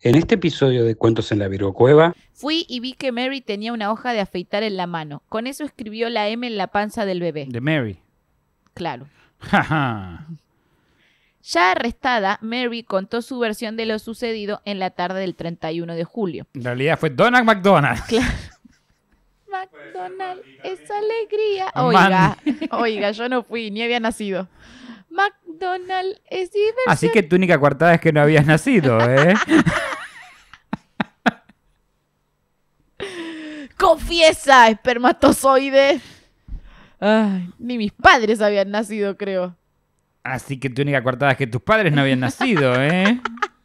En este episodio de Cuentos en la Cueva fui y vi que Mary tenía una hoja de afeitar en la mano. Con eso escribió la M en la panza del bebé. De Mary. Claro. ya arrestada, Mary contó su versión de lo sucedido en la tarde del 31 de julio. En realidad fue Donald McDonald. McDonald, es alegría. Oiga, oiga, yo no fui, ni había nacido. McDonald es divertido. Así que tu única cuartada es que no habías nacido, ¿eh? Confiesa, espermatozoide. Ay, ni mis padres habían nacido, creo. Así que tu única coartada es que tus padres no habían nacido, ¿eh?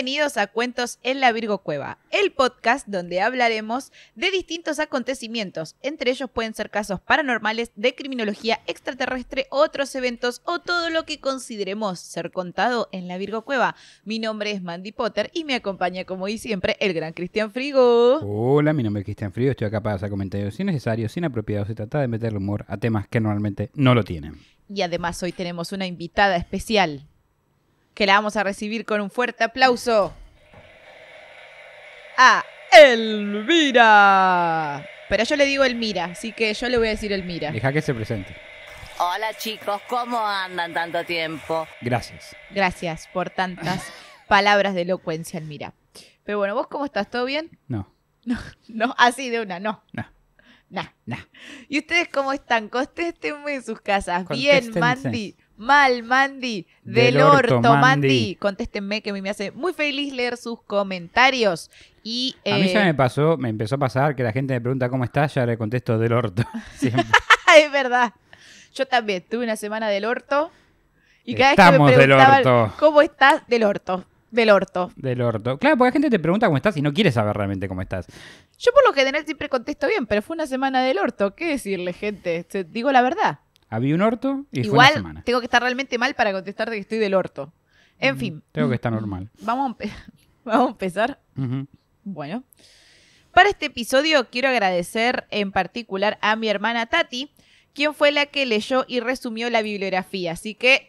Bienvenidos a Cuentos en la Virgo Cueva, el podcast donde hablaremos de distintos acontecimientos. Entre ellos pueden ser casos paranormales, de criminología extraterrestre, otros eventos o todo lo que consideremos ser contado en la Virgo Cueva. Mi nombre es Mandy Potter y me acompaña, como siempre, el gran Cristian Frigo. Hola, mi nombre es Cristian Frigo. Estoy acá para hacer comentarios innecesarios, inapropiados Se trata de meter humor a temas que normalmente no lo tienen. Y además hoy tenemos una invitada especial que la vamos a recibir con un fuerte aplauso a Elvira. Pero yo le digo Elmira, así que yo le voy a decir Elmira. Deja que se presente. Hola chicos, ¿cómo andan tanto tiempo? Gracias. Gracias por tantas palabras de elocuencia, Elmira. Pero bueno, ¿vos cómo estás? ¿Todo bien? No. No, no, así de una, no. No. Nah. ¿Y ustedes cómo están? Contéstenme en sus casas. Bien, Mandy mal, Mandy, del, orto, Mandy. Contéstenme que me hace muy feliz leer sus comentarios. Y, A mí ya eh, me pasó, me empezó a pasar que la gente me pregunta cómo estás, ya le contesto del orto. es verdad. Yo también tuve una semana del orto. Y cada Estamos vez que me del orto. ¿cómo estás? Del orto. Del orto. Del orto. Claro, porque la gente te pregunta cómo estás y no quiere saber realmente cómo estás. Yo por lo general siempre contesto bien, pero fue una semana del orto. ¿Qué decirle, gente? Digo la verdad. Había un orto y Igual, fue una semana. tengo que estar realmente mal para contestarte que estoy del orto. En fin. Tengo que estar normal. Vamos a, vamos a empezar. Bueno. Para este episodio quiero agradecer en particular a mi hermana Tati, quien fue la que leyó y resumió la bibliografía. Así que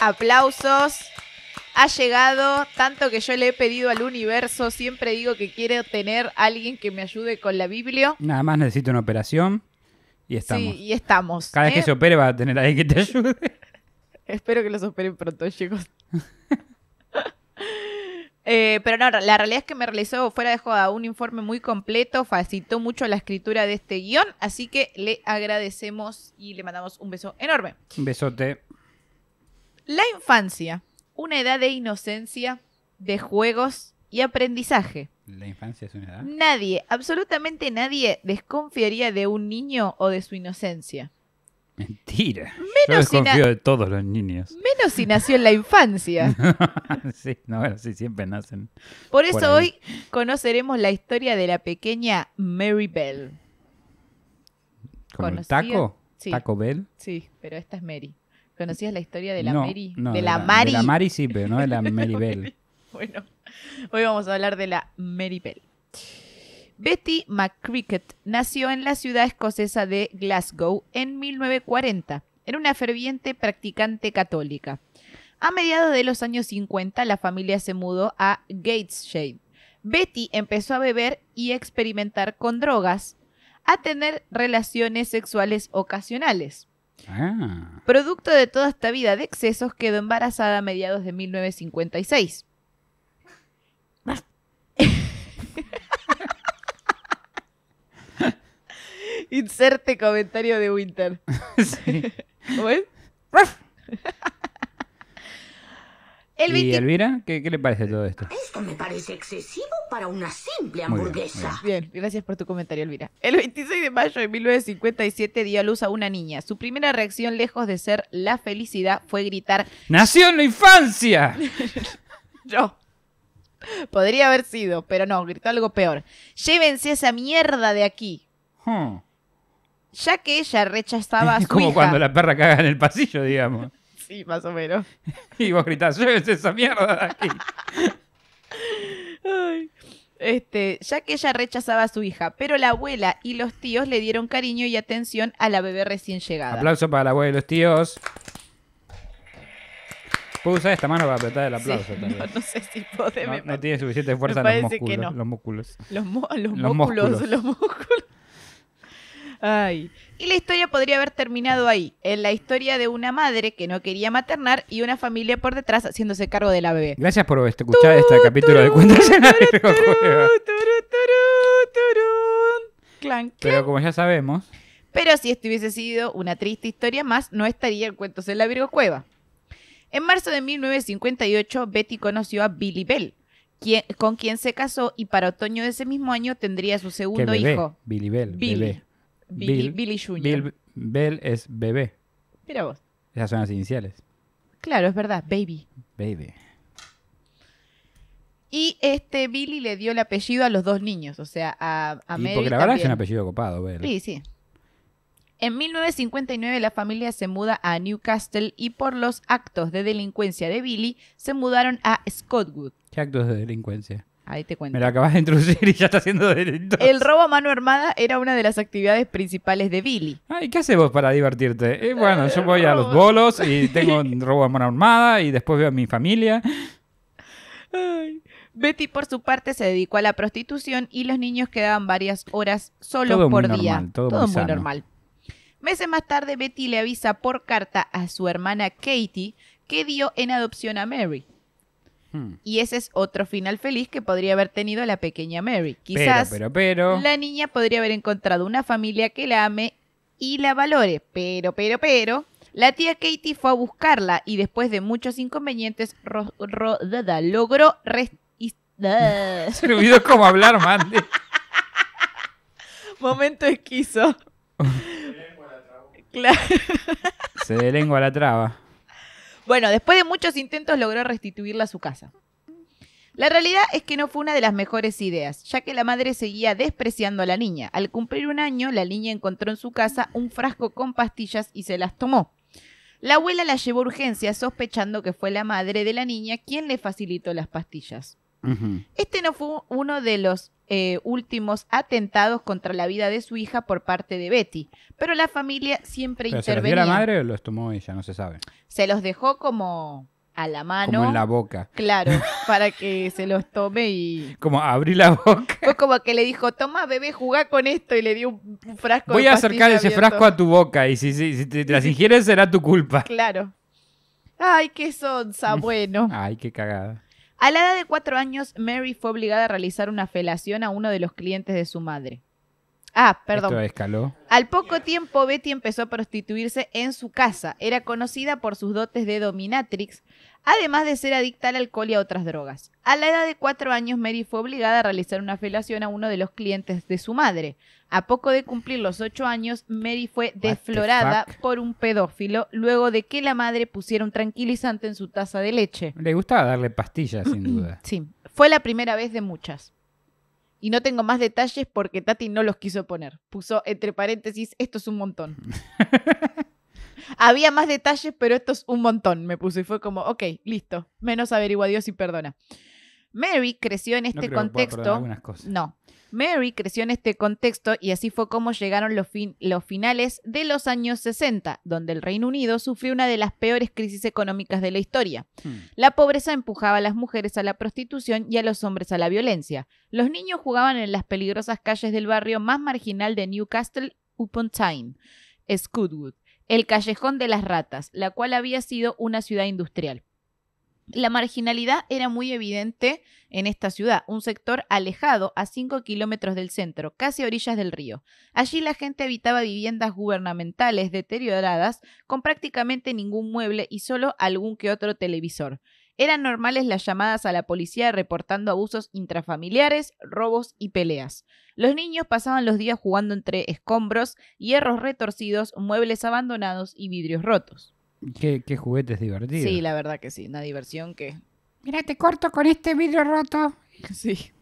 aplausos. Ha llegado tanto que yo le he pedido al universo, siempre digo que quiero tener alguien que me ayude con la Biblia. Nada más necesito una operación. Y estamos. Sí, y estamos. Cada vez que ¿eh? se opere va a tener alguien que te ayude. Espero que los operen pronto, chicos. Eh, pero no, la realidad es que me realizó fuera de joda un informe muy completo, facilitó mucho la escritura de este guión, así que le agradecemos y le mandamos un beso enorme. Un besote. La infancia, una edad de inocencia, de juegos y aprendizaje ¿La infancia es una edad? Nadie, absolutamente nadie desconfiaría de un niño o de su inocencia. Mentira. Yo desconfío de todos los niños. Menos si nació en la infancia. sí, no, pero sí, siempre nacen. Por eso hoy conoceremos la historia de la pequeña Mary Bell. ¿Con taco? Sí. ¿Taco Bell? Sí, pero esta es Mary. ¿Conocías la historia de la Mary? No, de, la, de la Mari. De la sí, pero no de la Mary Bell. bueno. Hoy vamos a hablar de la Mary Betty McCricket nació en la ciudad escocesa de Glasgow en 1940. Era una ferviente practicante católica. A mediados de los años 50, la familia se mudó a Gateshead. Betty empezó a beber y experimentar con drogas, a tener relaciones sexuales ocasionales. Ah. Producto de toda esta vida de excesos, quedó embarazada a mediados de 1956. Inserte comentario de Winter. sí. ¿Cómo es? El ¿Y Elvira? ¿Qué, le parece todo esto? Esto me parece excesivo para una simple hamburguesa. bien, gracias por tu comentario, Elvira. El 26 de mayo de 1957 dio a luz a una niña. Su primera reacción, lejos de ser la felicidad, fue gritar: ¡Nació en la infancia! Yo. Podría haber sido, pero no, gritó algo peor. Llévense esa mierda de aquí ya que ella rechazaba a su hija. Es Como cuando la perra caga en el pasillo, digamos. sí, más o menos. y vos gritás, llévese esa mierda de aquí. Este, ya que ella rechazaba a su hija, pero la abuela y los tíos le dieron cariño y atención a la bebé recién llegada. Aplauso para la abuela y los tíos. Puedo usar esta mano para apretar el aplauso. también no, sé si podemos. No, tiene suficiente fuerza en los músculos, los músculos. Los, músculos. Los músculos. Y la historia podría haber terminado ahí, en la historia de una madre que no quería maternar y una familia por detrás haciéndose cargo de la bebé. Gracias por escuchar este capítulo de Cuentos en Pero como ya sabemos... Pero si esto hubiese sido una triste historia más, no estaría en Cuentos en la Virgo Cueva. En marzo de 1958, Betty conoció a Billy Bell, con quien se casó y para otoño de ese mismo año tendría su segundo hijo. Billy Bell. Billy. Billy Jr. Bill, Bell es bebé. Mira vos. Esas son las iniciales. Claro, es verdad, baby. Baby. Y este Billy le dio el apellido a los dos niños, o sea, a, a Porque la verdad es un apellido copado, Bell. Sí, sí. En 1959 la familia se muda a Newcastle y por los actos de delincuencia de Billy se mudaron a Scottwood. ¿Qué actos de delincuencia? Ahí te cuento. Me la acabas de introducir y ya está haciendo delitos. El robo a mano armada era una de las actividades principales de Billy. Ay, ¿qué haces vos para divertirte? Eh, bueno, yo voy a los bolos y tengo un robo a mano armada y después veo a mi familia. Betty, por su parte, se dedicó a la prostitución y los niños quedaban varias horas solo por día. todo, muy normal. Meses más tarde, Betty le avisa por carta a su hermana Katie que dio en adopción a Mary. Hmm. Y ese es otro final feliz que podría haber tenido la pequeña Mary. Quizás la niña podría haber encontrado una familia que la ame y la valore. Pero, pero, pero, la tía Katie fue a buscarla y después de muchos inconvenientes logró... Se le hablar, man. Momento esquizo. Se de lengua la traba. Se de lengua la traba. Bueno, después de muchos intentos logró restituirla a su casa. La realidad es que no fue una de las mejores ideas, ya que la madre seguía despreciando a la niña. Al cumplir un año, la niña encontró en su casa un frasco con pastillas y se las tomó. La abuela la llevó a urgencia sospechando que fue la madre de la niña quien le facilitó las pastillas. Este no fue uno de los eh, últimos atentados contra la vida de su hija por parte de Betty, pero la familia siempre intervenía. ¿Se la madre o los tomó ella? No se sabe. Se los dejó como a la mano. Como en la boca. Claro, para que se los tome y. Como abrí la boca. Fue como que le dijo: Toma, bebé, jugá con esto. Y le dio un, frasco Voy a acercar ese frasco a tu boca y si, te las ingieres será tu culpa. Claro. Ay, qué sonza, bueno. Ay, qué cagada. A la edad de cuatro años, Mary fue obligada a realizar una felación a uno de los clientes de su madre. Ah, perdón. escaló. Al poco tiempo, Betty empezó a prostituirse en su casa. Era conocida por sus dotes de dominatrix, además de ser adicta al alcohol y a otras drogas. A la edad de cuatro años, Mary fue obligada a realizar una felación a uno de los clientes de su madre. A poco de cumplir los ocho años, Mary fue deflorada por un pedófilo luego de que la madre pusiera un tranquilizante en su taza de leche. Le gustaba darle pastillas, sin duda. Sí, fue la primera vez de muchas. Y no tengo más detalles porque Tati no los quiso poner. Puso entre paréntesis, esto es un montón. Había más detalles, pero esto es un montón, me puso. Y fue como, ok, listo. Menos averigua Dios y perdona. Mary creció en este contexto. No. Mary creció en este contexto y así fue como llegaron los, los finales de los años 60, donde el Reino Unido sufrió una de las peores crisis económicas de la historia. Hmm. La pobreza empujaba a las mujeres a la prostitución y a los hombres a la violencia. Los niños jugaban en las peligrosas calles del barrio más marginal de Newcastle upon Tyne, Scudwood, el callejón de las ratas, la cual había sido una ciudad industrial. La marginalidad era muy evidente en esta ciudad, un sector alejado a 5 kilómetros del centro, casi a orillas del río. Allí la gente habitaba viviendas gubernamentales deterioradas, con prácticamente ningún mueble y solo algún que otro televisor. Eran normales las llamadas a la policía reportando abusos intrafamiliares, robos y peleas. Los niños pasaban los días jugando entre escombros, hierros retorcidos, muebles abandonados y vidrios rotos. Qué, juguetes divertidos. Sí, la verdad que sí, una diversión que... Mira, te corto con este vidrio roto. Sí.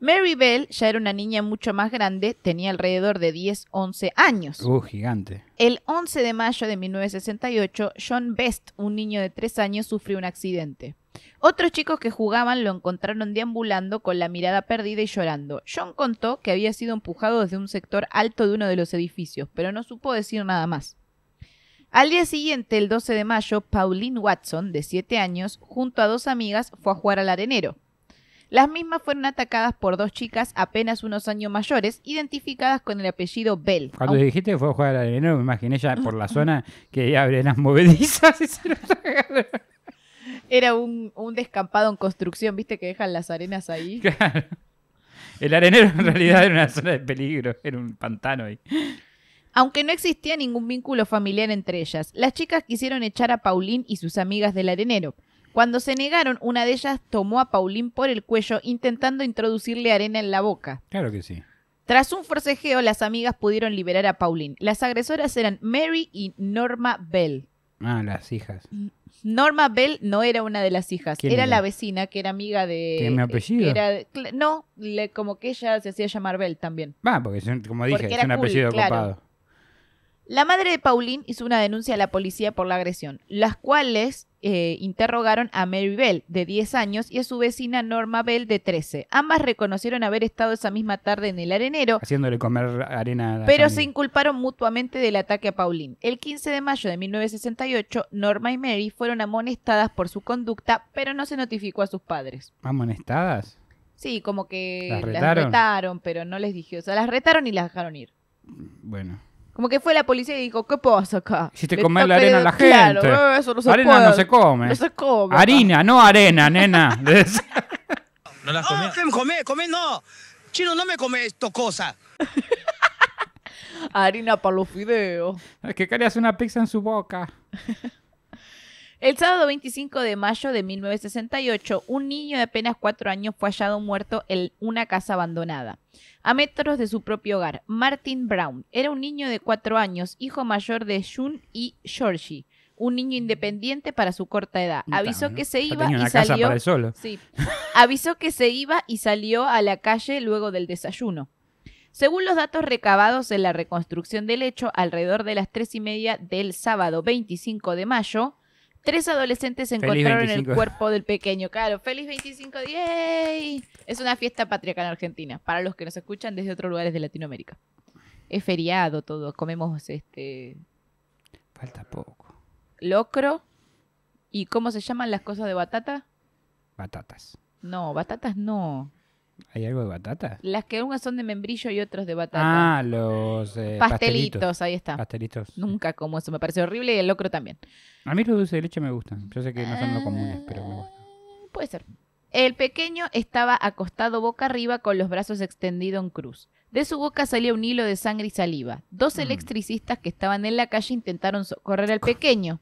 Mary Bell ya era una niña mucho más grande, tenía alrededor de 10, 11 años. Uh, gigante. El 11 de mayo de 1968, John Best, un niño de 3 años, sufrió un accidente. Otros chicos que jugaban lo encontraron deambulando con la mirada perdida y llorando. John contó que había sido empujado desde un sector alto de uno de los edificios, pero no supo decir nada más. Al día siguiente, el 12 de mayo, Pauline Watson, de 7 años, junto a dos amigas, fue a jugar al arenero. Las mismas fueron atacadas por dos chicas apenas unos años mayores, identificadas con el apellido Bell. Cuando dijiste que fue a jugar al arenero, me imaginé ya por la zona que abre las movedizas y Era un, un, descampado en construcción, viste que dejan las arenas ahí. El arenero en realidad era una zona de peligro, era un pantano ahí. Aunque no existía ningún vínculo familiar entre ellas, las chicas quisieron echar a Pauline y sus amigas del arenero. Cuando se negaron, una de ellas tomó a Pauline por el cuello intentando introducirle arena en la boca. Claro que sí. Tras un forcejeo, las amigas pudieron liberar a Pauline. Las agresoras eran Mary y Norma Bell. Ah, las hijas. Norma Bell no era una de las hijas, era, la vecina que era amiga de. ¿Tiene mi eh, apellido? no, como que ella se hacía llamar Bell también. ah, porque como dije, es un apellido la madre de Pauline hizo una denuncia a la policía por la agresión, las cuales eh, interrogaron a Mary Bell, de 10 años, y a su vecina Norma Bell, de 13. Ambas reconocieron haber estado esa misma tarde en el arenero. Haciéndole comer arena Pero se inculparon mutuamente del ataque a Pauline. El 15 de mayo de 1968, Norma y Mary fueron amonestadas por su conducta, pero no se notificó a sus padres. ¿Amonestadas? Sí, como que las retaron, pero no les dije... O sea, las retaron y las dejaron ir. Bueno. Como que fue la policía y dijo, ¿qué pasa acá? Si te comes la arena a la gente. eso no se arena no se come. No se come. Harina, no arena, nena. no la comí. No, no. Chino, no me come esto cosa. harina para los fideos. Es que hace una pizza en su boca. El sábado 25 de mayo de 1968, un niño de apenas cuatro años fue hallado muerto en una casa abandonada, a metros de su propio hogar. Martin Brown era un niño de cuatro años, hijo mayor de June y Georgie. Un niño mm. independiente para su corta edad. Avisó que se iba y salió. Sí, avisó que se iba y salió a la calle luego del desayuno. Según los datos recabados en la reconstrucción del hecho, alrededor de las tres y media del sábado 25 de mayo, Tres adolescentes se encontraron en el cuerpo del pequeño. Claro, feliz 25, ¡yay! Es una fiesta patriarcal en Argentina, para los que nos escuchan desde otros lugares de Latinoamérica. Es feriado todo, comemos este... Falta poco. Locro. ¿Y cómo se llaman las cosas de batata? Batatas. No, batatas no. ¿Hay algo de batata? Las que unas son de membrillo y otras de batata. Ah, los eh, pastelitos, ahí está. Pastelitos. Nunca como eso, me parece horrible y el locro también. A mí los dulces de leche me gustan. Yo sé que no son lo comunes, pero me ah, gustan. Puede ser. El pequeño estaba acostado boca arriba con los brazos extendidos en cruz. De su boca salía un hilo de sangre y saliva. Dos mm. electricistas que estaban en la calle intentaron socorrer al pequeño.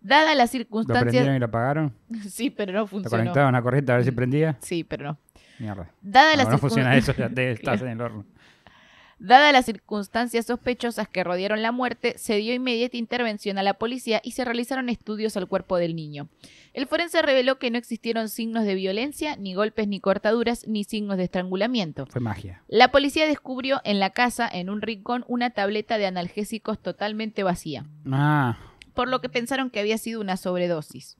Dada las circunstancias. ¿Lo prendieron y lo apagaron? Sí, pero no funcionó. ¿Lo conectaron a una corriente a ver si mm. prendía? Sí, pero no. Mierda. Dada no, estás en el horno. Dadas las circunstancias sospechosas que rodearon la muerte, se dio inmediata intervención a la policía y se realizaron estudios al cuerpo del niño. El forense reveló que no existieron signos de violencia, ni golpes ni cortaduras, ni signos de estrangulamiento. Fue magia. La policía descubrió en la casa, en un rincón, una tableta de analgésicos totalmente vacía. Ah. Por lo que pensaron que había sido una sobredosis.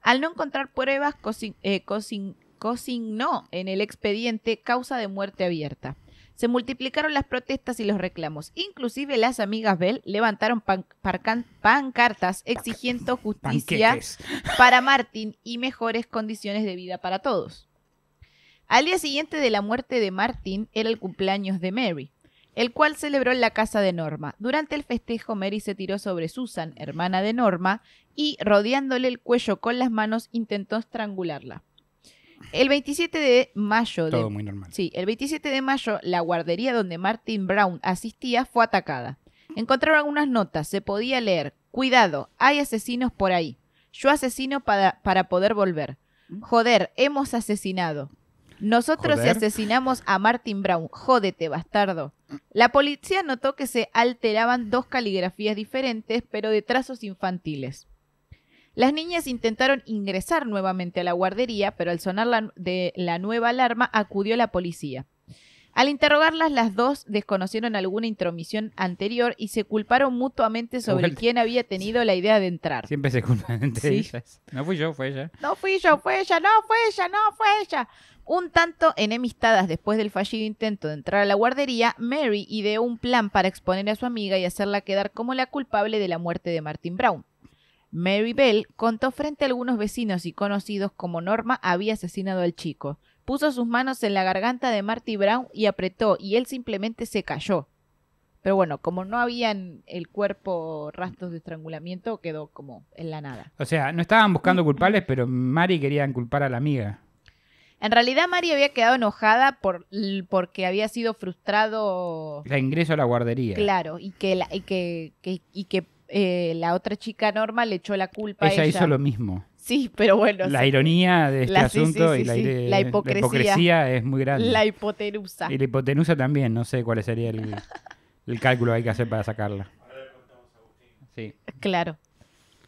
Al no encontrar pruebas, eh, cosin Signó en el expediente causa de muerte abierta. Se multiplicaron las protestas y los reclamos. Inclusive las amigas Bell levantaron pancartas exigiendo justicia para Martin y mejores condiciones de vida para todos. Al día siguiente de la muerte de Martin era el cumpleaños de Mary, el cual celebró en la casa de Norma. Durante el festejo, Mary se tiró sobre Susan, hermana de Norma, y rodeándole el cuello con las manos intentó estrangularla. El 27 de mayo. el 27 de mayo, la guardería donde Martin Brown asistía fue atacada. Encontraron unas notas, se podía leer: Cuidado, hay asesinos por ahí. Yo asesino para, poder volver. ¿Mm? Joder, hemos asesinado. Nosotros asesinamos a Martin Brown. Jódete, bastardo. La policía notó que se alteraban dos caligrafías diferentes, pero de trazos infantiles. Las niñas intentaron ingresar nuevamente a la guardería, pero al sonar la, de la nueva alarma acudió la policía. Al interrogarlas, las dos desconocieron alguna intromisión anterior y se culparon mutuamente sobre quién había tenido la idea de entrar. Siempre se culpan entre ellas. No fui yo, fue ella. No fui yo, fue ella, no fue ella, no fue ella. Un tanto enemistadas después del fallido intento de entrar a la guardería, Mary ideó un plan para exponer a su amiga y hacerla quedar como la culpable de la muerte de Martin Brown. Mary Bell contó frente a algunos vecinos y conocidos como Norma había asesinado al chico. Puso sus manos en la garganta de Marty Brown y apretó, y él simplemente se cayó. Pero bueno, como no había en el cuerpo rastros de estrangulamiento, quedó como en la nada. O sea, no estaban buscando culpables, pero Mary quería culpar a la amiga. En realidad Mary había quedado enojada por, porque había sido frustrado... La ingreso a la guardería. Claro, y que, y que, y que eh, la otra chica Norma le echó la culpa a ella. hizo lo mismo. Sí, pero bueno. La ironía de este asunto y la, hipocresía. es muy grande. La hipotenusa. Y la hipotenusa también, no sé cuál sería el, cálculo que hay que hacer para sacarla. Sí. Claro.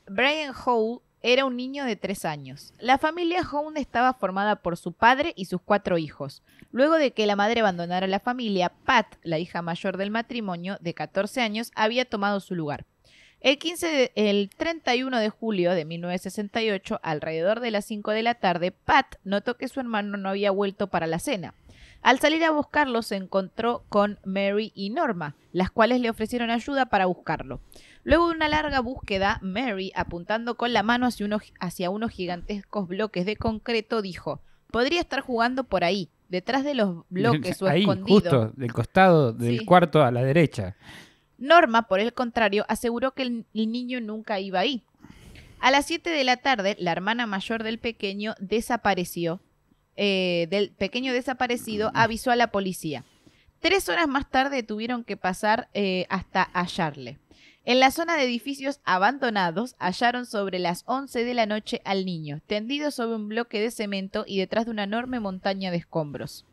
Brian Howe era un niño de tres años. La familia Howe estaba formada por su padre y sus cuatro hijos. Luego de que la madre abandonara la familia, Pat, la hija mayor del matrimonio, de 14 años, había tomado su lugar. El, 15 el 31 de julio de 1968, alrededor de las 5 de la tarde, Pat notó que su hermano no había vuelto para la cena. Al salir a buscarlo, se encontró con Mary y Norma, las cuales le ofrecieron ayuda para buscarlo. Luego de una larga búsqueda, Mary, apuntando con la mano hacia unos, gigantescos bloques de concreto, dijo, podría estar jugando por ahí, detrás de los bloques o Ahí, Justo, del costado, del cuarto a la derecha. Norma, por el contrario, aseguró que el, niño nunca iba ahí. A las 7 de la tarde, la hermana mayor del pequeño desapareció. Eh, del pequeño desaparecido avisó a la policía. Tres horas más tarde tuvieron que pasar eh, hasta hallarle. En la zona de edificios abandonados hallaron sobre las 11 de la noche al niño, tendido sobre un bloque de cemento y detrás de una enorme montaña de escombros.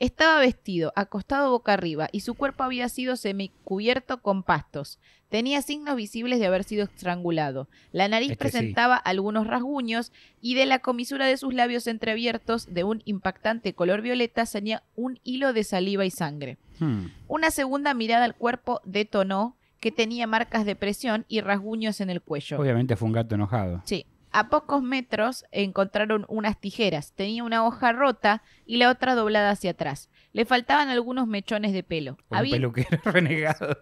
Estaba vestido, acostado boca arriba, y su cuerpo había sido semicubierto con pastos. Tenía signos visibles de haber sido estrangulado. La nariz este presentaba algunos rasguños y de la comisura de sus labios entreabiertos, de un impactante color violeta, salía un hilo de saliva y sangre. Hmm. Una segunda mirada al cuerpo detonó que tenía marcas de presión y rasguños en el cuello. Obviamente fue un gato enojado. Sí. A pocos metros encontraron unas tijeras. Tenía una hoja rota y la otra doblada hacia atrás. Le faltaban algunos mechones de pelo. Un peluquero renegado.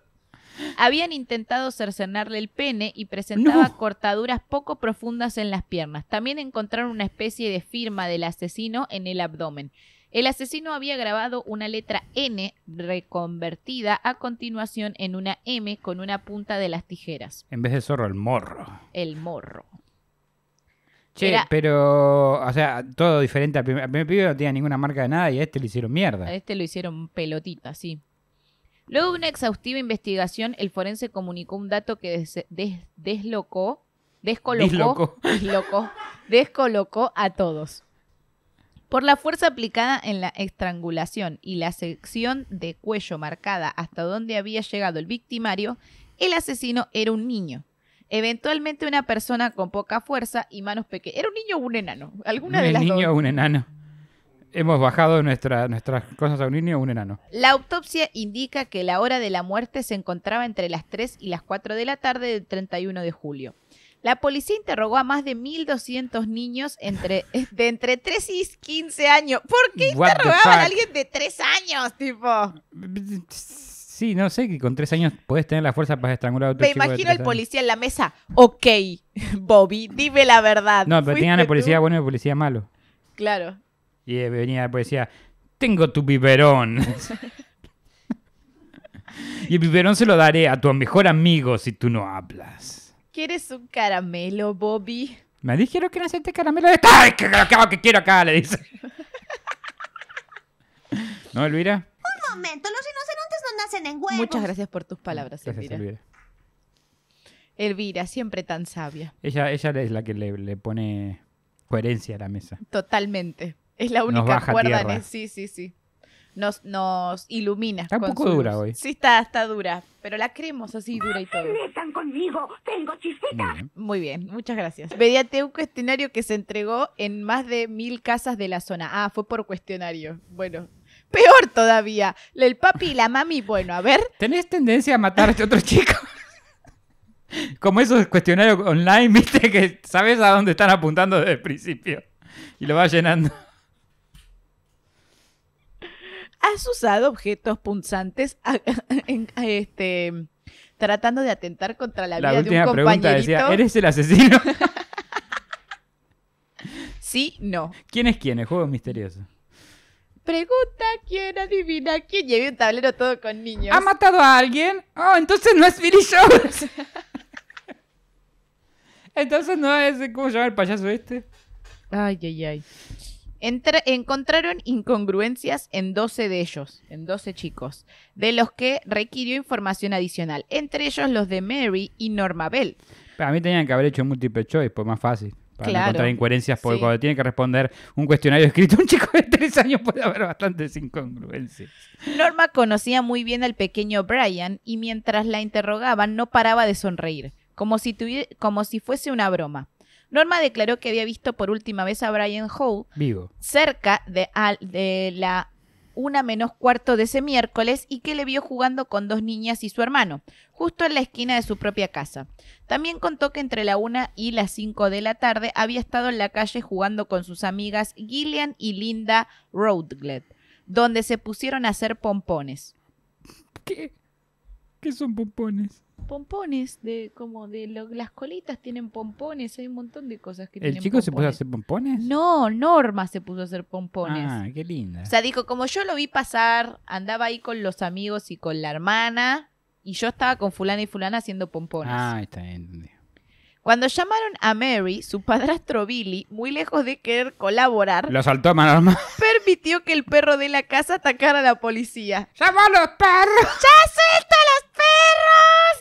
Habían intentado cercenarle el pene y presentaba cortaduras poco profundas en las piernas. También encontraron una especie de firma del asesino en el abdomen. El asesino había grabado una letra N reconvertida a continuación en una M con una punta de las tijeras. En vez de zorro, el morro. El morro. Che, pero, o sea, todo diferente. Al primer, no tenía ninguna marca de nada y a este le hicieron mierda. A este lo hicieron pelotita, sí. Luego de una exhaustiva investigación, el forense comunicó un dato que deslocó, descolocó, deslocó, descolocó a todos. Por la fuerza aplicada en la estrangulación y la sección de cuello marcada hasta donde había llegado el victimario, el asesino era un niño. Eventualmente una persona con poca fuerza y manos pequeñas. ¿Era un niño o un enano? ¿Alguna de las niño o un enano. Hemos bajado nuestra, nuestras cosas a un niño o un enano. La autopsia indica que la hora de la muerte se encontraba entre las 3 y las 4 de la tarde del 31 de julio. La policía interrogó a más de 1.200 niños entre, de entre 3 y 15 años. ¿Por qué interrogaban a alguien de 3 años, tipo? Sí, no sé, que con tres años puedes tener la fuerza para estrangular a otro Me imagino al policía en la mesa. Ok, Bobby, dime la verdad. No, pero tenían el policía bueno y el policía malo. Claro. Y venía el policía, tengo tu biberón. y el biberón se lo daré a tu mejor amigo si tú no hablas. ¿Quieres un caramelo, Bobby? Me dijeron que no este caramelo ¡Ay, que que quiero acá! Le dice. ¿No, Elvira? momento, los rinocerontes no nacen en huevos. Muchas gracias por tus palabras, gracias, Elvira. Elvira. siempre tan sabia. Ella, ella es la que le, pone coherencia a la mesa. Totalmente. Es la única cuerda en Sí, sí, sí. Nos, nos ilumina. Está un poco dura hoy. Sí, está, está dura. Pero la creemos así dura y todo. están conmigo! ¡Tengo chispita! Muy bien, muchas gracias. Mediante un cuestionario que se entregó en más de mil casas de la zona. Ah, fue por cuestionario. Bueno, peor todavía. El papi y la mami, bueno, a ver. ¿Tenés tendencia a matar a este otro chico? Como esos cuestionarios online, viste, que sabes a dónde están apuntando desde el principio. Y lo vas llenando. ¿Has usado objetos punzantes este, tratando de atentar contra la, vida de un compañerito? ¿eres el asesino? sí, no. ¿Quién es quién? El juego misterioso. Pregunta quién adivina quién lleve un tablero todo con niños. ¿Ha matado a alguien? Oh, entonces no es Billy Jones. entonces no es. ¿Cómo se llama el payaso este? Ay, ay, ay. encontraron incongruencias en 12 de ellos, en 12 chicos, de los que requirió información adicional, entre ellos los de Mary y Norma Bell. a mí tenían que haber hecho múltiple choice, pues más fácil. Para encontrar incoherencias, porque cuando tiene que responder un cuestionario escrito un chico de tres años puede haber bastantes incongruencias. Norma conocía muy bien al pequeño Brian y mientras la interrogaban no paraba de sonreír, como si, como si fuese una broma. Norma declaró que había visto por última vez a Brian Howe cerca de la una menos cuarto de ese miércoles y que le vio jugando con dos niñas y su hermano, justo en la esquina de su propia casa. También contó que entre la una y las cinco de la tarde había estado en la calle jugando con sus amigas Gillian y Linda Roadgled, donde se pusieron a hacer pompones. ¿Qué son pompones? Pompones, de como de las colitas tienen pompones, hay un montón de cosas que ¿El chico se puso a hacer pompones? No, Norma se puso a hacer pompones. Ah, qué linda. O sea, dijo, como yo lo vi pasar, andaba ahí con los amigos y con la hermana, y yo estaba con fulana y fulana haciendo pompones. Ah, está bien, Cuando llamaron a Mary, su padrastro Billy, muy lejos de querer colaborar, lo saltó a permitió que el perro de la casa atacara a la policía. ¡Llamó a los perros! ¡Ya suelta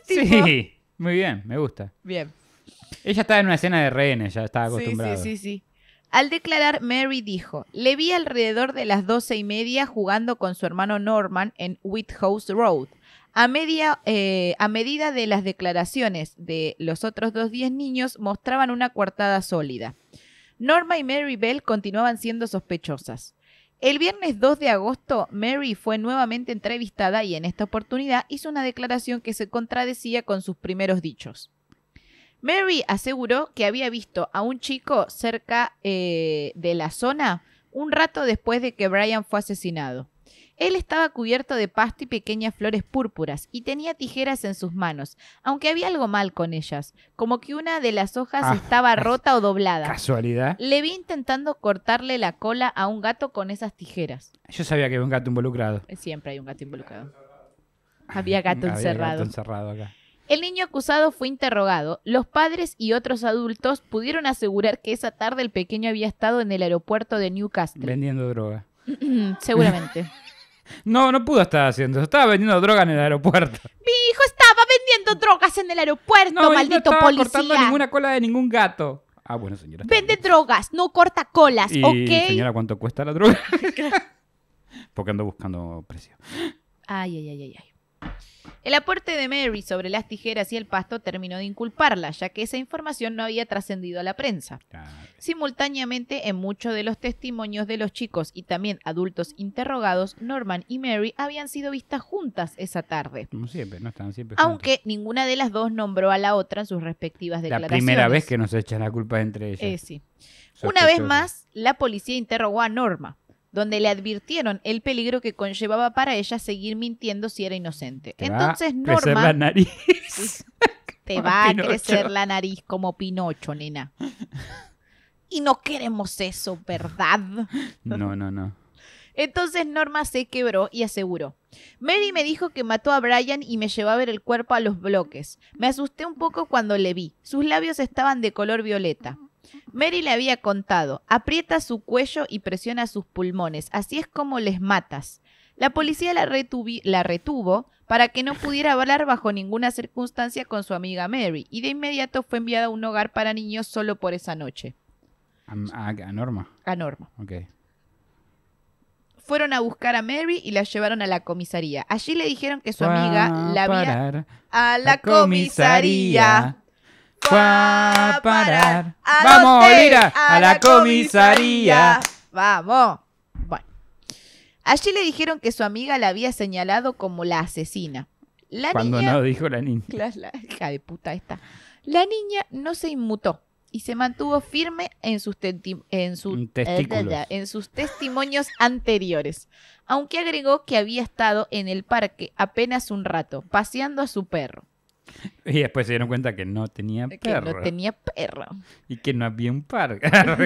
Sí, muy bien, me gusta. Bien. Ella estaba en una escena de rehenes, ya estaba acostumbrada. Sí, sí, sí, Al declarar, Mary dijo: Le vi alrededor de las doce y media jugando con su hermano Norman en Whithouse Road. A, media, eh, a medida de las declaraciones de los otros dos diez niños, mostraban una coartada sólida. Norma y Mary Bell continuaban siendo sospechosas. El viernes 2 de agosto, Mary fue nuevamente entrevistada y en esta oportunidad hizo una declaración que se contradecía con sus primeros dichos. Mary aseguró que había visto a un chico cerca eh, de la zona un rato después de que Brian fue asesinado. Él estaba cubierto de pasto y pequeñas flores púrpuras y tenía tijeras en sus manos, aunque había algo mal con ellas, como que una de las hojas ah, estaba rota o doblada. Casualidad. Le vi intentando cortarle la cola a un gato con esas tijeras. Yo sabía que había un gato involucrado. Eh, siempre hay un gato involucrado. Había gato encerrado. encerrado El niño acusado fue interrogado. Los padres y otros adultos pudieron asegurar que esa tarde el pequeño había estado en el aeropuerto de Newcastle. Vendiendo droga. Seguramente. No, no pudo estar haciendo eso. Estaba vendiendo droga en el aeropuerto. Mi hijo estaba vendiendo drogas en el aeropuerto, maldito policía. no estaba cortando ninguna cola de ningún gato. Ah, bueno, señora. Vende drogas, no corta colas, y, Señora, ¿cuánto cuesta la droga? Porque ando buscando precio. ay, ay, ay, ay. El aporte de Mary sobre las tijeras y el pasto terminó de inculparla, ya que esa información no había trascendido a la prensa. Simultáneamente, en muchos de los testimonios de los chicos y también adultos interrogados, Norman y Mary habían sido vistas juntas esa tarde. Como siempre, no siempre. juntas. Aunque ninguna de las dos nombró a la otra en sus respectivas declaraciones. La primera vez que nos echan la culpa entre ellas. Eh, sí. Una vez más, la policía interrogó a Norma donde le advirtieron el peligro que conllevaba para ella seguir mintiendo si era inocente. Te va a Crecer la nariz. Te va a crecer la nariz como Pinocho, nena. Y no queremos eso, ¿verdad? No, no, no. Entonces Norma se quebró y aseguró. Mary me dijo que mató a Brian y me llevó a ver el cuerpo a los bloques. Me asusté un poco cuando le vi. Sus labios estaban de color violeta. Mary le había contado, aprieta su cuello y presiona sus pulmones, así es como les matas. La policía la, retuvo para que no pudiera hablar bajo ninguna circunstancia con su amiga Mary y de inmediato fue enviada a un hogar para niños solo por esa noche. Ah, a, Norma. A Norma. Okay. Fueron a buscar a Mary y la llevaron a la comisaría. Allí le dijeron que su amiga la había... A la comisaría a parar. Vamos, a, a la comisaría. Vamos. Bueno. Allí le dijeron que su amiga la había señalado como la asesina. Cuando no dijo la niña. La, hija de puta esta. La niña no se inmutó y se mantuvo firme en sus, en, eh, en sus testimonios anteriores, aunque agregó que había estado en el parque apenas un rato, paseando a su perro. Y después se dieron cuenta que no tenía perro. Que no tenía perro. Y que no había un par. y ah,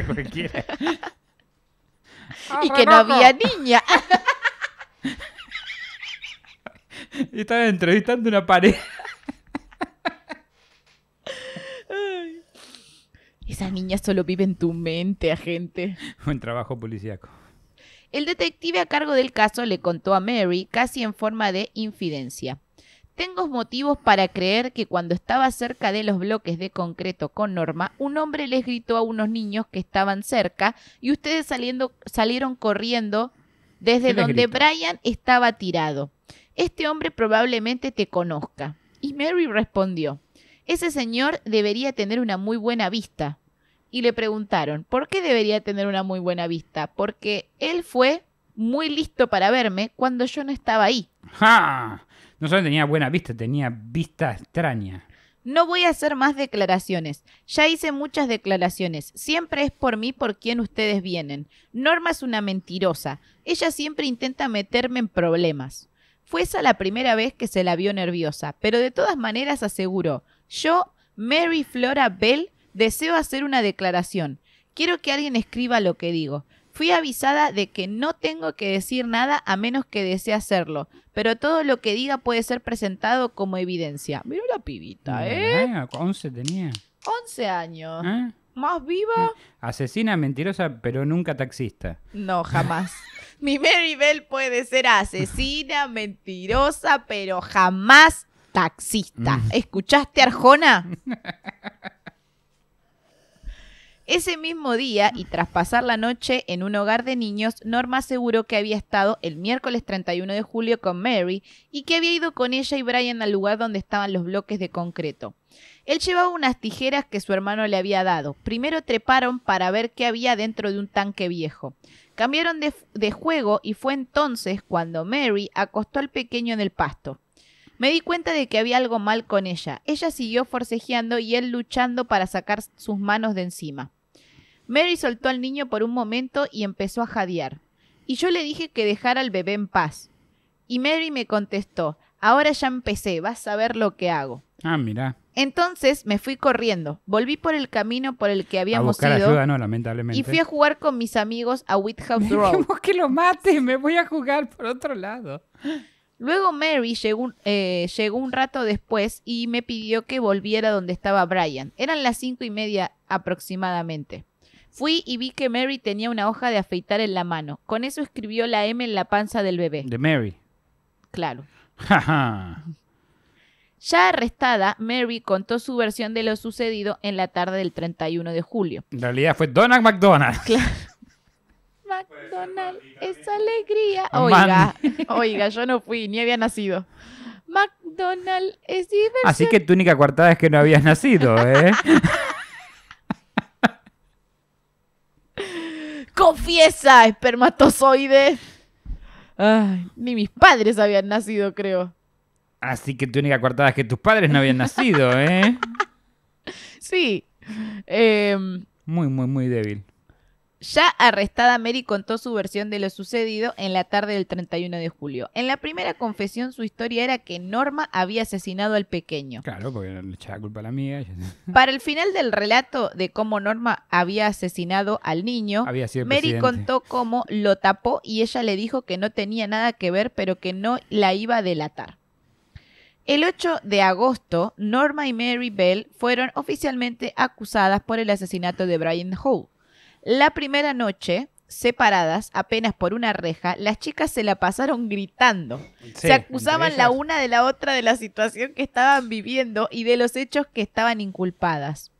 que no había niña. y estaba entrevistando una pareja. Esa niña solo vive en tu mente, agente. Buen trabajo policíaco. El detective a cargo del caso le contó a Mary, casi en forma de infidencia, tengo motivos para creer que cuando estaba cerca de los bloques de concreto con Norma, un hombre les gritó a unos niños que estaban cerca y ustedes saliendo, salieron corriendo desde donde Brian estaba tirado. Este hombre probablemente te conozca. Y Mary respondió, ese señor debería tener una muy buena vista. Y le preguntaron, ¿por qué debería tener una muy buena vista? Porque él fue muy listo para verme cuando yo no estaba ahí. ¡Ja! No solo tenía buena vista, tenía vista extraña. No voy a hacer más declaraciones. Ya hice muchas declaraciones. Siempre es por mí por quien ustedes vienen. Norma es una mentirosa. Ella siempre intenta meterme en problemas. Fue esa la primera vez que se la vio nerviosa, pero de todas maneras aseguró, yo, Mary Flora Bell, deseo hacer una declaración. Quiero que alguien escriba lo que digo. Fui avisada de que no tengo que decir nada a menos que desee hacerlo, pero todo lo que diga puede ser presentado como evidencia. Mira la pibita, ¿eh? 11 tenía. 11 años. ¿Eh? ¿Más viva? Eh, asesina, mentirosa, pero nunca taxista. No, jamás. Mi Mary Bell puede ser asesina, mentirosa, pero jamás taxista. Mm. ¿Escuchaste, Arjona? Ese mismo día, y tras pasar la noche en un hogar de niños, Norma aseguró que había estado el miércoles 31 de julio con Mary y que había ido con ella y Brian al lugar donde estaban los bloques de concreto. Él llevaba unas tijeras que su hermano le había dado. Primero treparon para ver qué había dentro de un tanque viejo. Cambiaron de, juego y fue entonces cuando Mary acostó al pequeño en el pasto. Me di cuenta de que había algo mal con ella. Ella siguió forcejeando y él luchando para sacar sus manos de encima. Mary soltó al niño por un momento y empezó a jadear. Y yo le dije que dejara al bebé en paz. Y Mary me contestó, ahora ya empecé, vas a ver lo que hago. Ah, mira. Entonces me fui corriendo, volví por el camino por el que habíamos a ido y fui a jugar con mis amigos a Whithouse Road. que lo mate, me voy a jugar por otro lado. Luego Mary llegó, eh, llegó, un rato después y me pidió que volviera donde estaba Brian. Eran las cinco y media aproximadamente. Fui y vi que Mary tenía una hoja de afeitar en la mano. Con eso escribió la M en la panza del bebé. De Mary. Claro. ya arrestada, Mary contó su versión de lo sucedido en la tarde del 31 de julio. En realidad fue Donald McDonald. Claro. McDonald, esa alegría. Oiga, oiga, yo no fui, ni había nacido. McDonald es diversión. Así que tu única coartada es que no habías nacido, ¿eh? Confiesa, espermatozoides Ay, ni mis padres habían nacido, creo. Así que tu única coartada es que tus padres no habían nacido, ¿eh? Sí. Em, muy, muy, muy débil. Ya arrestada, Mary contó su versión de lo sucedido en la tarde del 31 de julio. En la primera confesión, su historia era que Norma había asesinado al pequeño. Claro, porque le echaba culpa a la amiga. Para el final del relato de cómo Norma había asesinado al niño, Mary contó cómo lo tapó y ella le dijo que no tenía nada que ver, pero que no la iba a delatar. El 8 de agosto, Norma y Mary Bell fueron oficialmente acusadas por el asesinato de Brian Howe. La primera noche, separadas, apenas por una reja, las chicas se la pasaron gritando. se acusaban la una de la otra de la situación que estaban viviendo y de los hechos que estaban inculpadas.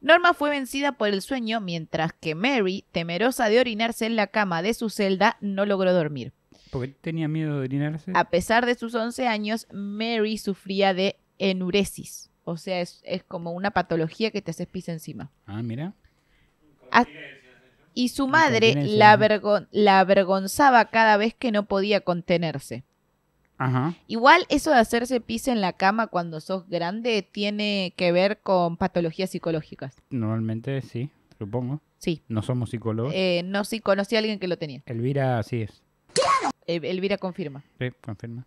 Norma fue vencida por el sueño, mientras que Mary, temerosa de orinarse en la cama de su celda, no logró dormir. Porque tenía miedo de orinarse. A pesar de sus 11 años, Mary sufría de enuresis. O sea, es, como una patología que te haces pis encima. Ah, mira y su madre la, la, avergonzaba cada vez que no podía contenerse. Igual eso de hacerse pis en la cama cuando sos grande tiene que ver con patologías psicológicas. Normalmente sí, supongo. Sí. No somos psicólogos. Eh, no, sí, conocí a alguien que lo tenía. Elvira, así es. Eh, Elvira confirma. Sí, confirma.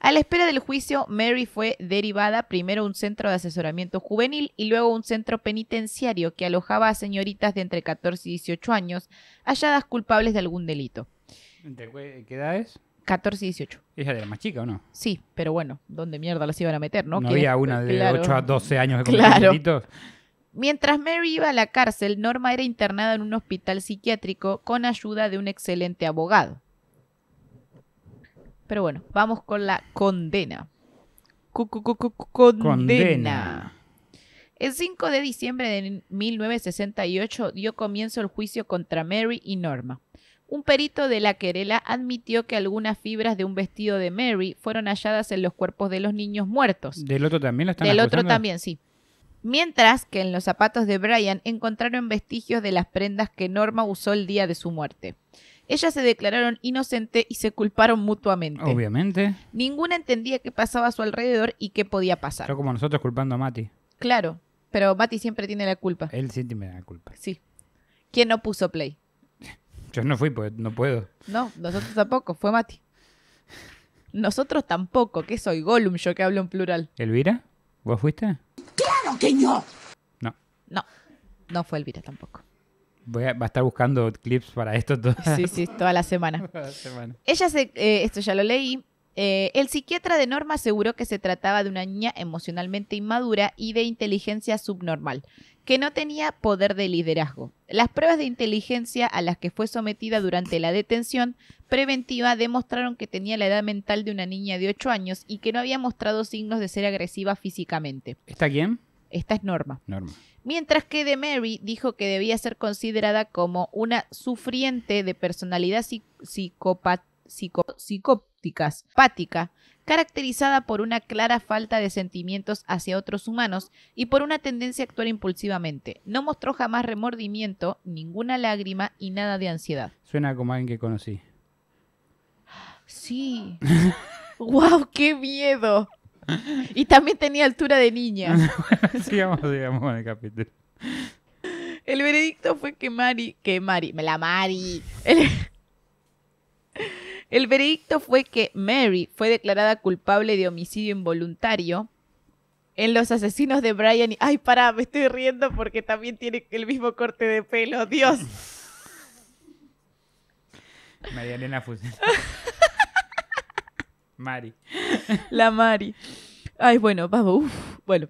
A la espera del juicio, Mary fue derivada primero a un centro de asesoramiento juvenil y luego a un centro penitenciario que alojaba a señoritas de entre 14 y 18 años halladas culpables de algún delito. qué edad es? 14 y 18. ¿Ella era más chica o no? Sí, pero bueno, ¿dónde mierda las iban a meter, no? había una de 8 a 12 años de delitos. Mientras Mary iba a la cárcel, Norma era internada en un hospital psiquiátrico con ayuda de un excelente abogado. Pero bueno, vamos con la condena. Condena. El 5 de diciembre de 1968 dio comienzo el juicio contra Mary y Norma. Un perito de la querela admitió que algunas fibras de un vestido de Mary fueron halladas en los cuerpos de los niños muertos. Del otro también la están Del otro también, sí. Mientras que en los zapatos de Brian encontraron vestigios de las prendas que Norma usó el día de su muerte. Ellas se declararon inocente y se culparon mutuamente. Obviamente. Ninguna entendía qué pasaba a su alrededor y qué podía pasar. Yo como nosotros culpando a Mati. Claro, pero Mati siempre tiene la culpa. Él sí tiene la culpa. Sí. ¿Quién no puso play? Yo no fui, pues no puedo. No, nosotros tampoco, fue Mati. Nosotros tampoco, que soy Gollum, yo que hablo en plural. ¿Elvira? ¿Vos fuiste? ¡Claro que no! No. No, no fue Elvira tampoco a, va a estar buscando clips para esto toda, sí, sí, toda la semana. Ella se, eh, esto ya lo leí. Eh, el psiquiatra de Norma aseguró que se trataba de una niña emocionalmente inmadura y de inteligencia subnormal, que no tenía poder de liderazgo. Las pruebas de inteligencia a las que fue sometida durante la detención preventiva demostraron que tenía la edad mental de una niña de 8 años y que no había mostrado signos de ser agresiva físicamente. ¿Está quién? Esta es Norma. Mientras que de Mary dijo que debía ser considerada como una sufriente de personalidad caracterizada por una clara falta de sentimientos hacia otros humanos y por una tendencia a actuar impulsivamente. No mostró jamás remordimiento, ninguna lágrima y nada de ansiedad. Suena como alguien que conocí. Sí. ¡Wow! ¡Qué miedo! y también tenía altura de niña. sigamos, sigamos el capítulo. El veredicto fue que Mary que Mari, la Mari. El, veredicto fue que Mary fue declarada culpable de homicidio involuntario en los asesinos de Brian Ay, pará, me estoy riendo porque también tiene el mismo corte de pelo, Dios. María Elena Mari. La Mari. Ay, bueno, vamos. bueno.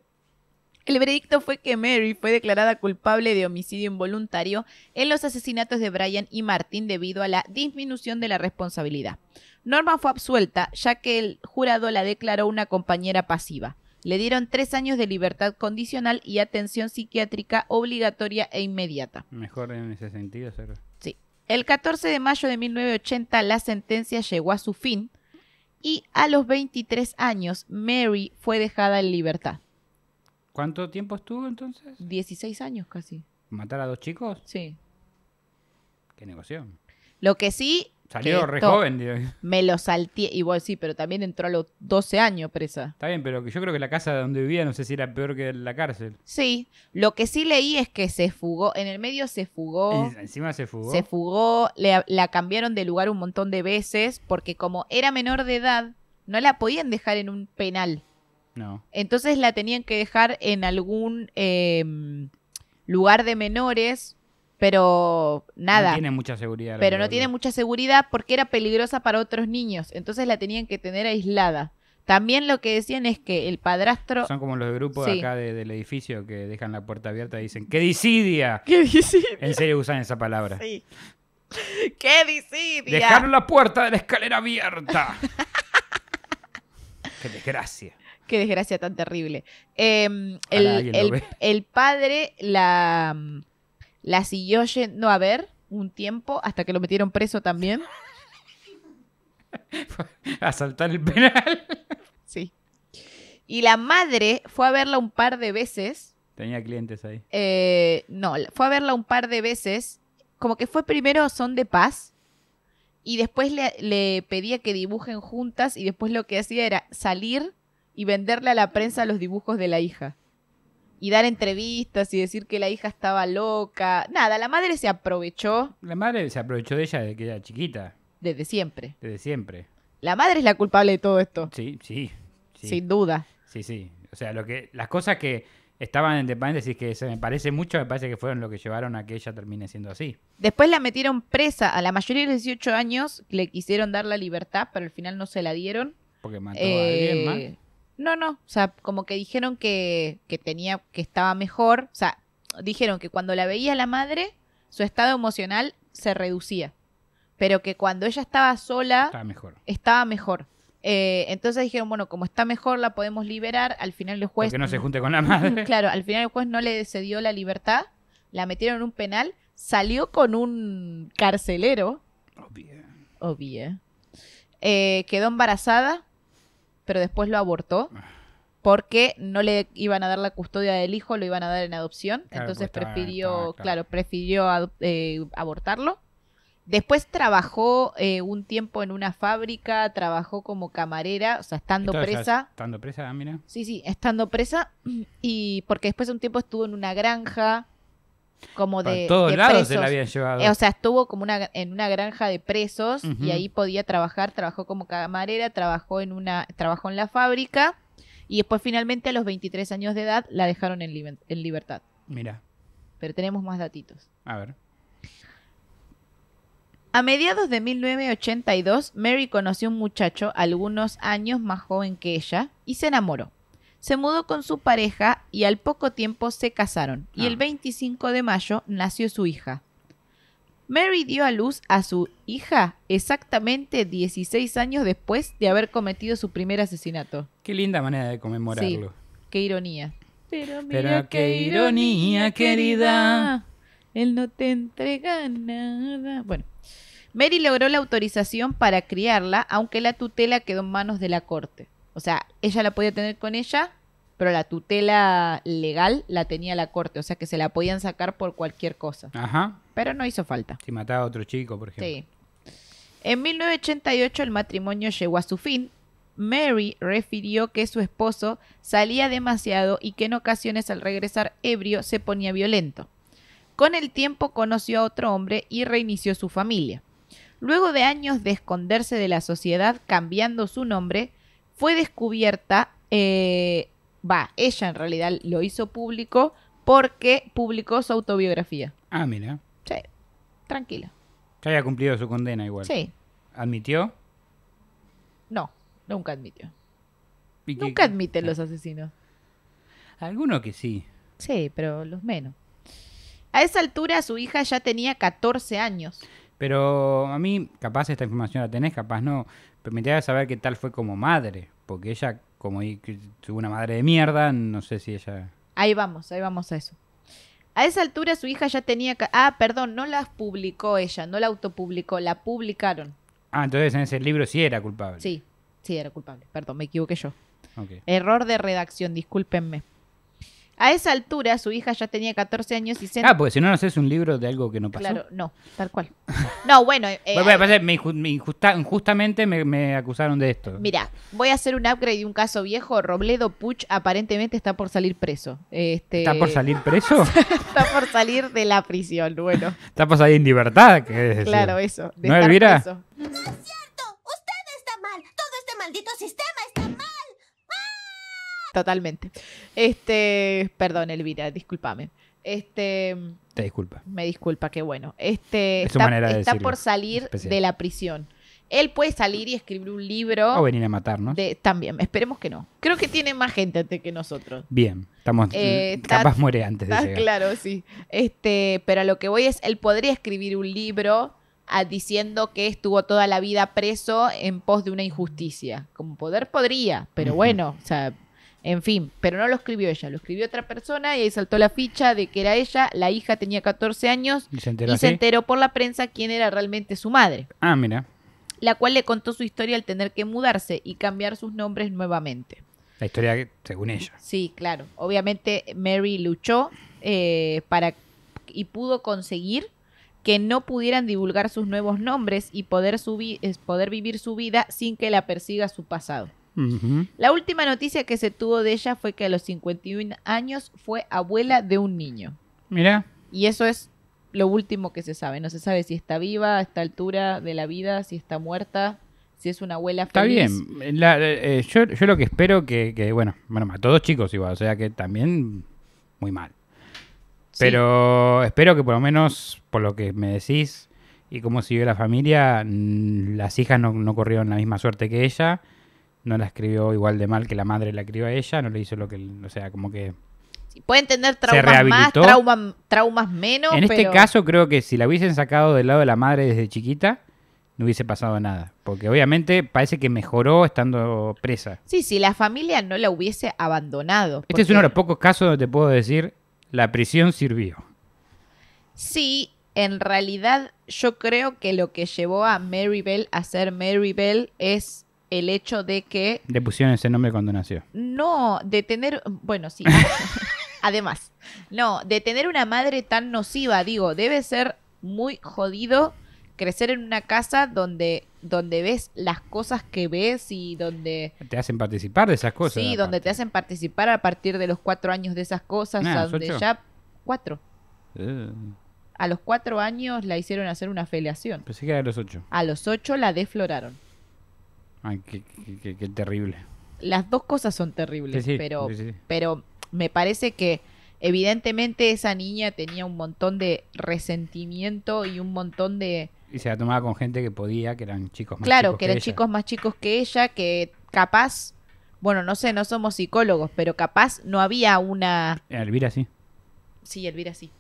El veredicto fue que Mary fue declarada culpable de homicidio involuntario en los asesinatos de Brian y Martin debido a la disminución de la responsabilidad. Norma fue absuelta ya que el jurado la declaró una compañera pasiva. Le dieron tres años de libertad condicional y atención psiquiátrica obligatoria e inmediata. Mejor en ese sentido, ¿sabes? Sí. El 14 de mayo de 1980 la sentencia llegó a su fin y a los 23 años Mary fue dejada en libertad. ¿Cuánto tiempo estuvo entonces? 16 años casi. ¿Matar a dos chicos? Sí. Qué negocio. Lo que sí Salió re joven, tío. Me lo salté. Y sí, pero también entró a los 12 años presa. Está bien, pero yo creo que la casa donde vivía no sé si era peor que la cárcel. Sí. Lo que sí leí es que se fugó. En el medio se fugó. encima se fugó. Se fugó. la cambiaron de lugar un montón de veces porque como era menor de edad, no la podían dejar en un penal. No. Entonces la tenían que dejar en algún em, lugar de menores pero nada. tiene mucha seguridad. Pero no tiene mucha seguridad porque era peligrosa para otros niños, entonces la tenían que tener aislada. También lo que decían es que el padrastro... Son como los grupos acá del edificio que dejan la puerta abierta y dicen, ¡qué disidia! ¡Qué disidia! En serio usan esa palabra. Sí. ¡Qué disidia! Dejaron la puerta de la escalera abierta. ¡Qué desgracia! ¡Qué desgracia tan terrible! Em, el padre la la siguió yendo a ver un tiempo hasta que lo metieron preso también. Asaltar el penal. Sí. Y la madre fue a verla un par de veces. Tenía clientes ahí. Eh, no, fue a verla un par de veces. Como que fue primero Son de Paz. Y después le, le pedía que dibujen juntas. Y después lo que hacía era salir y venderle a la prensa los dibujos de la hija y dar entrevistas y decir que la hija estaba loca. Nada, la madre se aprovechó. La madre se aprovechó de ella desde que era chiquita. Desde siempre. Desde siempre. La madre es la culpable de todo esto. Sí, sí. Sin duda. Sí, sí. O sea, lo que, las cosas que estaban entre paréntesis que se me parece mucho, me parece que fueron lo que llevaron a que ella termine siendo así. Después la metieron presa a la mayoría de los 18 años, le quisieron dar la libertad, pero al final no se la dieron. Porque mató a alguien eh, más. No, no, o sea, como que dijeron que, tenía, que estaba mejor, o sea, dijeron que cuando la veía la madre, su estado emocional se reducía, pero que cuando ella estaba sola, estaba mejor. Estaba mejor. Eh, entonces dijeron, bueno, como está mejor, la podemos liberar. Al final el juez... Que no se junte con la madre. Claro, al final el juez no le cedió la libertad, la metieron en un penal, salió con un carcelero. Obvio. Oh, Obvio. Oh, eh, quedó embarazada, pero después lo abortó ah. porque no le iban a dar la custodia del hijo, lo iban a dar en adopción, entonces prefirió, claro, prefirió eh, abortarlo. Después trabajó eh, un tiempo en una fábrica, trabajó como camarera, o sea, estando presa. estando presa, ah, mira. Sí, sí, estando presa. Y porque después un tiempo estuvo en una granja, como de. todos eh, O sea, estuvo como en una granja de presos y ahí podía trabajar. Trabajó como camarera, trabajó en, una, trabajó en la fábrica y después finalmente a los 23 años de edad la dejaron en, libertad. Mira. Pero tenemos más datitos. A ver. A mediados de 1982, Mary conoció a un muchacho algunos años más joven que ella y se enamoró se mudó con su pareja y al poco tiempo se casaron. Y el 25 ah. de mayo nació su hija. Mary dio a luz a su hija exactamente 16 años después de haber cometido su primer asesinato. Qué linda manera de conmemorarlo. qué ironía. Pero mira Pero qué ironía, querida. Él no te entrega nada. Bueno, Mary logró la autorización para criarla, aunque la tutela quedó en manos de la corte. O sea, ella la podía tener con ella, pero la tutela legal la tenía la corte, o sea que se la podían sacar por cualquier cosa. Ajá. Pero no hizo falta. Si mataba a otro chico, por ejemplo. Sí. En 1988 el matrimonio llegó a su fin. Mary refirió que su esposo salía demasiado y que en ocasiones al regresar ebrio se ponía violento. Con el tiempo conoció a otro hombre y reinició su familia. Luego de años de esconderse de la sociedad cambiando su nombre, fue descubierta eh, va, ella en realidad lo hizo público porque publicó su autobiografía. Ah, mira. Sí, tranquila. Ya había cumplido su condena igual. Sí. ¿Admitió? No, nunca admitió. Nunca admiten los asesinos. Algunos que sí. Sí, pero los menos. A esa altura su hija ya tenía 14 años. Pero a mí, capaz esta información la tenés, capaz no. Pero saber qué tal fue como madre, porque ella como tuvo una madre de mierda, no sé si ella... Ahí vamos, ahí vamos a eso. A esa altura su hija ya tenía... Ah, perdón, no las publicó ella, no la autopublicó, la publicaron. Ah, entonces en ese libro sí era culpable. Sí, sí era culpable, perdón, me equivoqué yo. Error de redacción, discúlpenme. A esa altura, su hija ya tenía 14 años y se... Ah, porque si no, no haces un libro de algo que no pasó. Claro, no, tal cual. No, bueno... Eh, me injustamente me, acusaron de esto. Mira, voy a hacer un upgrade de un caso viejo. Robledo Puch aparentemente está por salir preso. Este... ¿Está por salir preso? está por salir de la prisión, bueno. Está por salir en libertad, es Claro, eso. ¿No, No es cierto, usted está mal. Todo este maldito sistema está totalmente. Este, perdón, Elvira, discúlpame. Este. Te disculpa. Me disculpa, qué bueno. Este está, por salir de la prisión. Él puede salir y escribir un libro. O venir a matarnos. también, esperemos que no. Creo que tiene más gente antes que nosotros. Bien, estamos. Eh, capaz muere antes de Claro, sí. Este, pero a lo que voy es, él podría escribir un libro ah, diciendo que estuvo toda la vida preso en pos de una injusticia. Como poder podría, pero bueno, o sea, en fin, pero no lo escribió ella, lo escribió otra persona y ahí saltó la ficha de que era ella, la hija tenía 14 años y se enteró, por la prensa quién era realmente su madre. Ah, mira. La cual le contó su historia al tener que mudarse y cambiar sus nombres nuevamente. La historia según ella. Sí, claro. Obviamente Mary luchó eh, para y pudo conseguir que no pudieran divulgar sus nuevos nombres y poder, eh, poder vivir su vida sin que la persiga su pasado. La última noticia que se tuvo de ella fue que a los 51 años fue abuela de un niño. Mira. Y eso es lo último que se sabe. No se sabe si está viva a esta altura de la vida, si está muerta, si es una abuela feliz. Está bien. Eh, eh, yo, lo que espero que, que, bueno, bueno, todos Todos chicos igual, o sea que también muy mal. Pero espero que por lo menos, por lo que me decís y cómo siguió la familia, mm, las hijas no corrieron la misma suerte que ella no la escribió igual de mal que la madre la crió a ella, no le hizo lo que, o sea, como que... Si pueden tener traumas más, traumas menos. En este caso creo que si la hubiesen sacado del lado de la madre desde chiquita, no hubiese pasado nada. Porque obviamente parece que mejoró estando presa. Sí, si la familia no la hubiese abandonado. Este es uno de los pocos casos donde te puedo decir, la prisión sirvió. Sí, en realidad yo creo que lo que llevó a Mary Bell a ser Mary Bell es el hecho de que... Le pusieron ese nombre cuando nació. No, de tener... Bueno, sí. Además, no, de tener una madre tan nociva, digo, debe ser muy jodido crecer en una casa donde donde ves las cosas que ves y donde... Te hacen participar de esas cosas. Sí, donde te hacen participar a partir de los cuatro años de esas cosas, a donde ya... Cuatro. Eh. A los cuatro años la hicieron hacer una filiación. Pensé que a los ocho. A los ocho la defloraron. Ay, qué, terrible. Las dos cosas son terribles, pero, pero me parece que evidentemente esa niña tenía un montón de resentimiento y un montón de... Y se la tomaba con gente que podía, que eran chicos más claro, chicos. Claro, que eran chicos más chicos que ella, que capaz, bueno, no sé, no somos psicólogos, pero capaz no había una... Elvira sí. Sí, Elvira sí.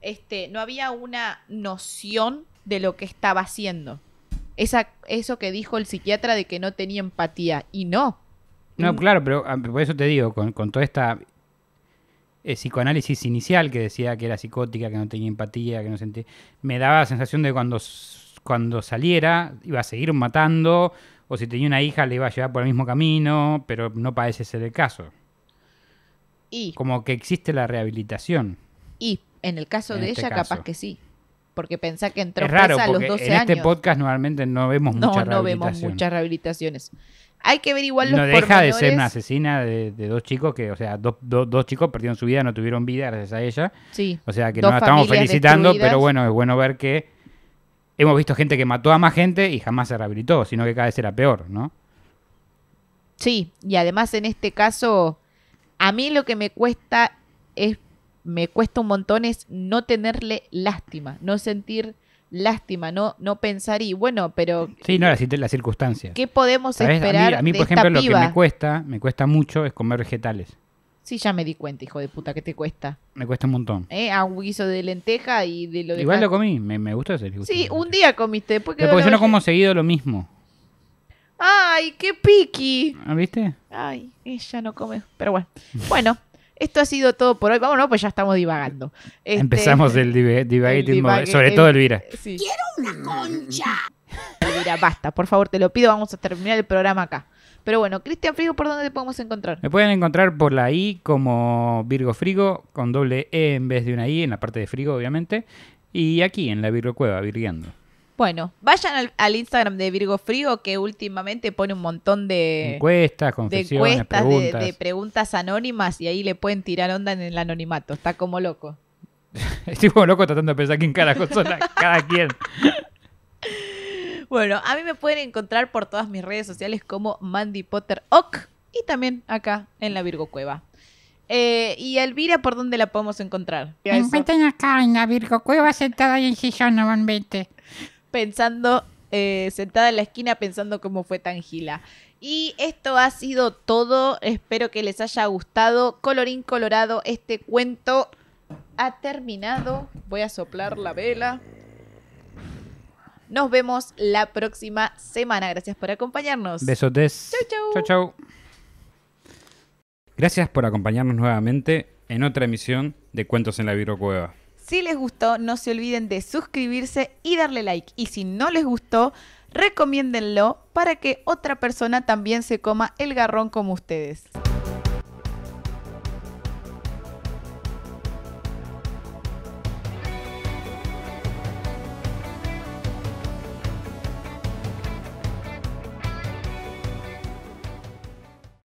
Este, no había una noción de lo que estaba haciendo. Esa, eso que dijo el psiquiatra de que no tenía empatía. Y no. No, claro, pero ah, por eso te digo, con, con toda esta eh, psicoanálisis inicial que decía que era psicótica, que no tenía empatía, que no sentía. Me daba la sensación de cuando, cuando saliera iba a seguir matando, o si tenía una hija le iba a llevar por el mismo camino, pero no parece ser el caso. Y. Como que existe la rehabilitación. Y en el caso de este ella, capaz que sí porque pensá que entró a los 12 años. En este podcast normalmente no vemos muchas rehabilitaciones. no no vemos muchas rehabilitaciones. Hay que ver igual los No deja de ser una asesina de, dos chicos que, o sea, dos chicos perdieron su vida, no tuvieron vida gracias a ella. Sí. O sea, que nos estamos felicitando, pero bueno, es bueno ver que hemos visto gente que mató a más gente y jamás se rehabilitó, sino que cada vez era peor, ¿no? Sí, y además en este caso, a mí lo que me cuesta es me cuesta un montón es no tenerle lástima, no sentir lástima, no, no pensar y bueno, pero... Sí, no, las, las circunstancias. ¿Qué podemos esperar? A mí, a mí por ejemplo, lo que me cuesta, me cuesta mucho es comer vegetales. Sí, ya me di cuenta, hijo de puta, ¿qué te cuesta? Me cuesta un montón. ¿Eh? un guiso de lenteja y de lo de... Igual lo comí, me, me gusta ese Sí, un día comiste, después que... Porque yo no como seguido lo mismo. ¡Ay, qué piqui! ¿Ah, ¿Viste? Ay, ella no come, pero bueno. Bueno. Esto ha sido todo por hoy. ¿no? pues ya estamos divagando. Este, Empezamos el, divagating. sobre todo Elvira. ¡Quiero una concha! Elvira, basta, por favor, te lo pido. Vamos a terminar el programa acá. Pero bueno, Cristian Frigo, ¿por dónde te podemos encontrar? Me pueden encontrar por la I como Virgo Frigo, con doble E en vez de una I, en la parte de Frigo, obviamente. Y aquí, en la Virgo Cueva, virgueando. Bueno, vayan al, Instagram de Virgo Frío que últimamente pone un montón de encuestas, confesiones, de, preguntas. De, preguntas anónimas y ahí le pueden tirar onda en el anonimato. Está como loco. Estoy como loco tratando de pensar quién carajo son cada quien. Bueno, a mí me pueden encontrar por todas mis redes sociales como Mandy Potter Ock y también acá en la Virgo Cueva. Eh, y Elvira, ¿por dónde la podemos encontrar? Me encuentran acá en la Virgo Cueva sentada ahí en sillón normalmente pensando, eh, sentada en la esquina pensando cómo fue Tangila Y esto ha sido todo. Espero que les haya gustado. Colorín colorado, este cuento ha terminado. Voy a soplar la vela. Nos vemos la próxima semana. Gracias por acompañarnos. Besotes. Chau, chau. Chau, Gracias por acompañarnos nuevamente en otra emisión de Cuentos en la Cueva si les gustó, no se olviden de suscribirse y darle like. Y si no les gustó, recomiéndenlo para que otra persona también se coma el garrón como ustedes.